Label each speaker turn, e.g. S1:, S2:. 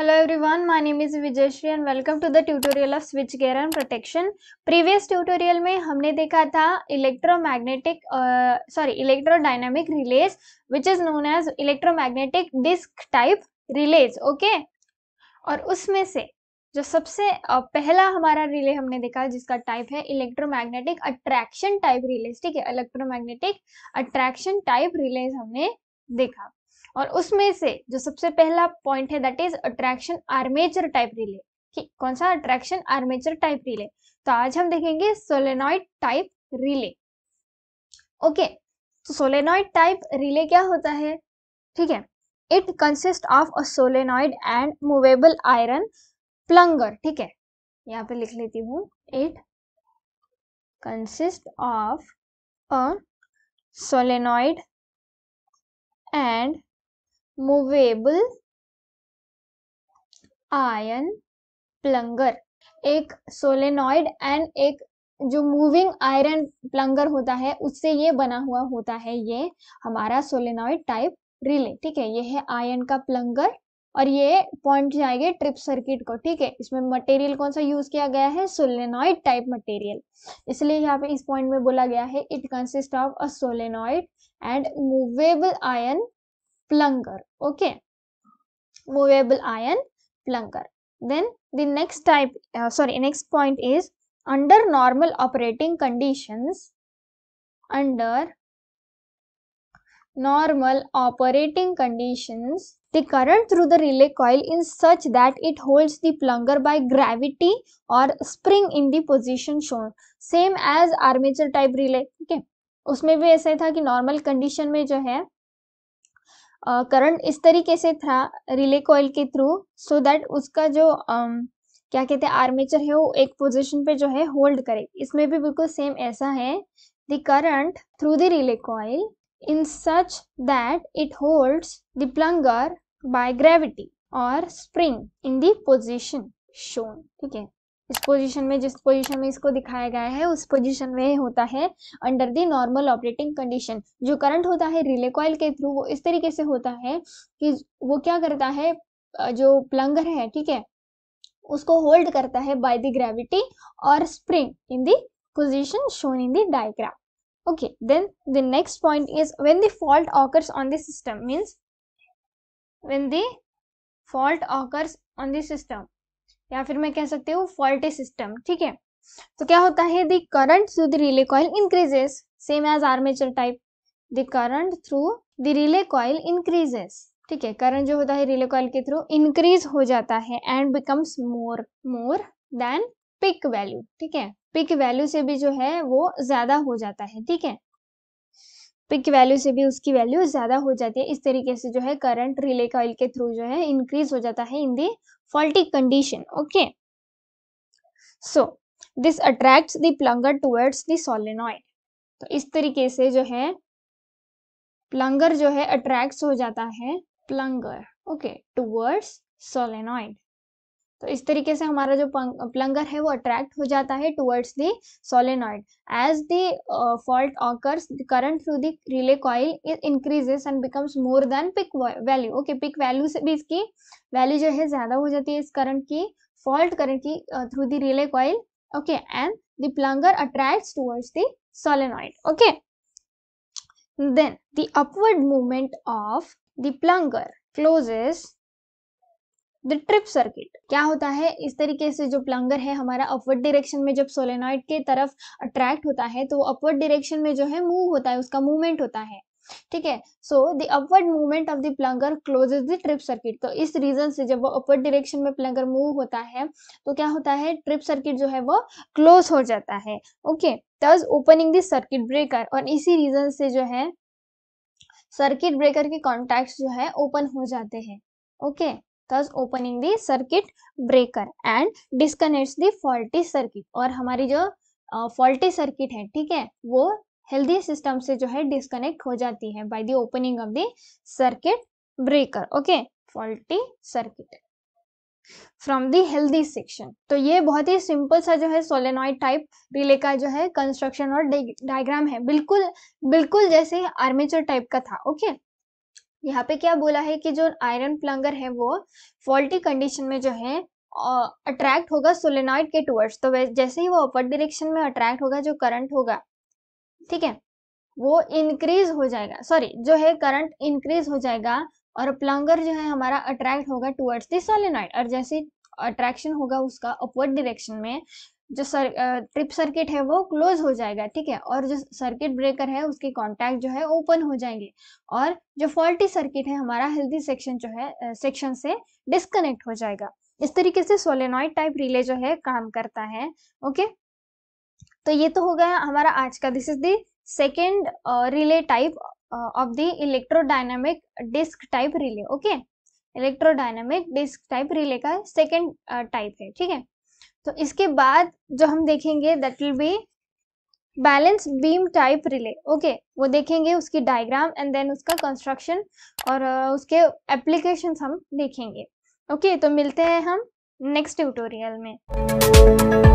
S1: Hello everyone, my name is Vijayashri and welcome to the tutorial of switch gear and protection. Previous tutorial में हमने देखा था electromagnetic, sorry, electrodynamic relays, which is known as electromagnetic disc type relays, okay? और उसमें से जो सबसे पहला हमारा रिले हमने देखा जिसका टाइप है इलेक्ट्रोमैग्नेटिक अट्रैक्शन टाइप रिलेज ठीक है इलेक्ट्रोमैग्नेटिक अट्रैक्शन टाइप रिलेज हमने देखा और उसमें से जो सबसे पहला पॉइंट है that is attraction armature type relay कि कौन सा अट्रैक्शन आर्मेचर टाइप रिले तो आज हम देखेंगे सोलेनॉइड टाइप रिले ओके तो सोलेनॉइड टाइप रिले क्या होता है ठीक है it consist of a solenoid and movable iron plunger ठीक है यहाँ पे लिख लेती हूँ it consist of a solenoid and movable iron plunger एक सोलेनॉइड एंड एक जो मूविंग आयरन प्लंगर होता है उससे ये बना हुआ होता है ये हमारा सोलेनॉइड टाइप रिले ठीक है ये है आयरन का प्लंगर और ये पॉइंट जाएंगे ट्रिप सर्किट को ठीक है इसमें मटेरियल कौन सा यूज किया गया है सोलेनॉइड टाइप मटेरियल इसलिए यहाँ पे इस पॉइंट में बोला गया है it consist of a solenoid and movable iron plunger okay movable iron plunger then the next type uh, sorry next point is under normal operating conditions under normal operating conditions the current through the relay coil is such that it holds the plunger by gravity or spring in the position shown same as armature type relay okay usme bhi aisa ही था कि normal condition में जो है current इस तरीके से था रिले कॉयल के थ्रू सो दैट उसका जो क्या कहते हैं आर्मेचर है वो एक पोजीशन पे जो है होल्ड करे इसमें भी बिल्कुल सेम ऐसा है the current through the relay coil in such that it holds the plunger by gravity और spring in the position shown ठीक है इस पोजीशन में जिस पोजीशन में इसको दिखाया गया है उस पोजीशन में होता है under the normal operating condition जो करंट होता है रिले कॉयल के थ्रू वो इस तरीके से होता है कि वो क्या करता है जो प्लंगर है ठीक है उसको होल्ड करता है बाय द ग्रेविटी और spring in the position shown in the diagram okay then the next point is when the fault occurs on the system means when the fault occurs on the system या फिर मैं कह सकती हूँ faulty system ठीक है तो क्या होता है the current through the relay coil increases same as armature type the current through the relay coil increases ठीक है करंट जो होता है रिले कॉयल के थ्रू इंक्रीज हो जाता है and becomes more more than pick value ठीक है पिक वैल्यू से भी जो है वो ज्यादा हो जाता है ठीक है पिक वैल्यू से भी उसकी वैल्यू ज़्यादा हो जाती है इस तरीके से जो है करंट रिले कॉइल के थ्रू जो है इंक्रीज हो जाता है in the faulty condition okay so this attract the plunger towards the solenoid तो इस तरीके से जो है प्लंगर जो है अट्रैक्ट हो जाता है प्लंगर ओके टूवर्ड्स सोलेनॉइड तो इस तरीके से हमारा जो प्लंगर है वो अट्रैक्ट हो जाता है towards the solenoid as the fault occurs current through the relay coil it increases and becomes more than pick value okay pick value से भी इसकी वैल्यू जो है ज़्यादा हो जाती है इस करंट की फॉल्ट करंट की through the relay coil okay and the plunger attract towards the solenoid okay then the upward movement of the plunger closes the trip circuit क्या होता है इस तरीके से जो प्लंगर है हमारा अपवर्ड डायरेक्शन में जब सोलेनॉइड के तरफ अट्रैक्ट होता है तो वो अपवर्ड डायरेक्शन में जो है मूव होता है उसका मूवमेंट होता है ठीक है so the upward movement of the plunger closes the trip circuit तो इस रीजन से जब वो अपवर्ड डायरेक्शन में प्लंगर मूव होता है तो क्या होता है ट्रिप सर्किट जो है वो क्लोज हो जाता है ओके दस ओपनिंग द सर्किट ब्रेकर और इसी रीजन से जो है सर्किट ब्रेकर के कॉन्टैक्ट जो है ओपन हो जाते हैं okay okay? thus opening the circuit breaker and disconnects the faulty circuit और हमारी जो faulty circuit है ठीक है वो healthy system से जो है disconnect हो जाती है by the opening of the circuit breaker okay faulty circuit from the healthy section तो ये बहुत ही सिंपल सा जो है सोलेनॉइड टाइप रिले का जो है कंस्ट्रक्शन और डायग्राम है बिल्कुल बिल्कुल जैसे आर्मेचर टाइप का था ओके okay? यहाँ पे क्या बोला है कि जो आयरन प्लंगर है वो फॉल्टी कंडीशन में जो है अट्रैक्ट होगा सोलेनॉइड के टूवर्ड्स तो जैसे ही वो अपवर्ड डायरेक्शन में अट्रैक्ट होगा जो करंट होगा ठीक है वो इंक्रीज हो जाएगा सॉरी जो है करंट इंक्रीज हो जाएगा और प्लंगर जो है हमारा अट्रैक्ट होगा टूवर्ड्स दी सोलेनॉइड और जैसे अट्रैक्शन होगा उसका अपवर्ड डायरेक्शन में जो सर ट्रिप सर्किट है वो क्लोज हो जाएगा ठीक है और जो सर्किट ब्रेकर है उसके कांटेक्ट जो है ओपन हो जाएंगे और जो फॉल्टी सर्किट है हमारा हेल्दी सेक्शन जो है सेक्शन से डिस्कनेक्ट हो जाएगा इस तरीके से सोलेनॉइड टाइप रिले जो है काम करता है ओके तो ये तो हो गया हमारा आज का this is the second relay type of the electrodynamic disc type relay okay electrodynamic disc type relay का सेकेंड टाइप है ठीक है तो इसके बाद जो हम देखेंगे that will be balance beam type relay okay वो देखेंगे उसकी डायग्राम एंड देन उसका कंस्ट्रक्शन और उसके एप्लीकेशन हम देखेंगे ओके okay, तो मिलते हैं हम नेक्स्ट ट्यूटोरियल में